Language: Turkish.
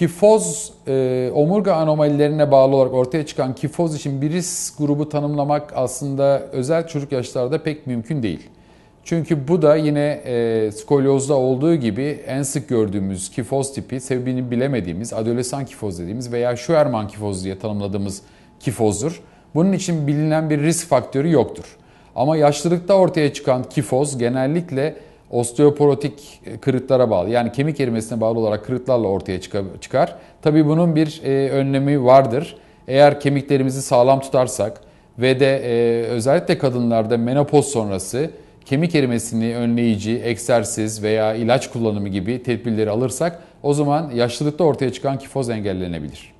Kifoz, e, omurga anomalilerine bağlı olarak ortaya çıkan kifoz için bir risk grubu tanımlamak aslında özel çocuk yaşlarda pek mümkün değil. Çünkü bu da yine e, skolyozda olduğu gibi en sık gördüğümüz kifoz tipi, sebebini bilemediğimiz, adolesan kifoz dediğimiz veya Schwerman kifoz diye tanımladığımız kifozdur. Bunun için bilinen bir risk faktörü yoktur. Ama yaşlılıkta ortaya çıkan kifoz genellikle osteoporotik e, kırıtlara bağlı yani kemik erimesine bağlı olarak kırıtlarla ortaya çıkar. Tabii bunun bir e, önlemi vardır. Eğer kemiklerimizi sağlam tutarsak ve de e, özellikle kadınlarda menopoz sonrası kemik erimesini önleyici, egzersiz veya ilaç kullanımı gibi tedbirleri alırsak o zaman yaşlılıkta ortaya çıkan kifoz engellenebilir.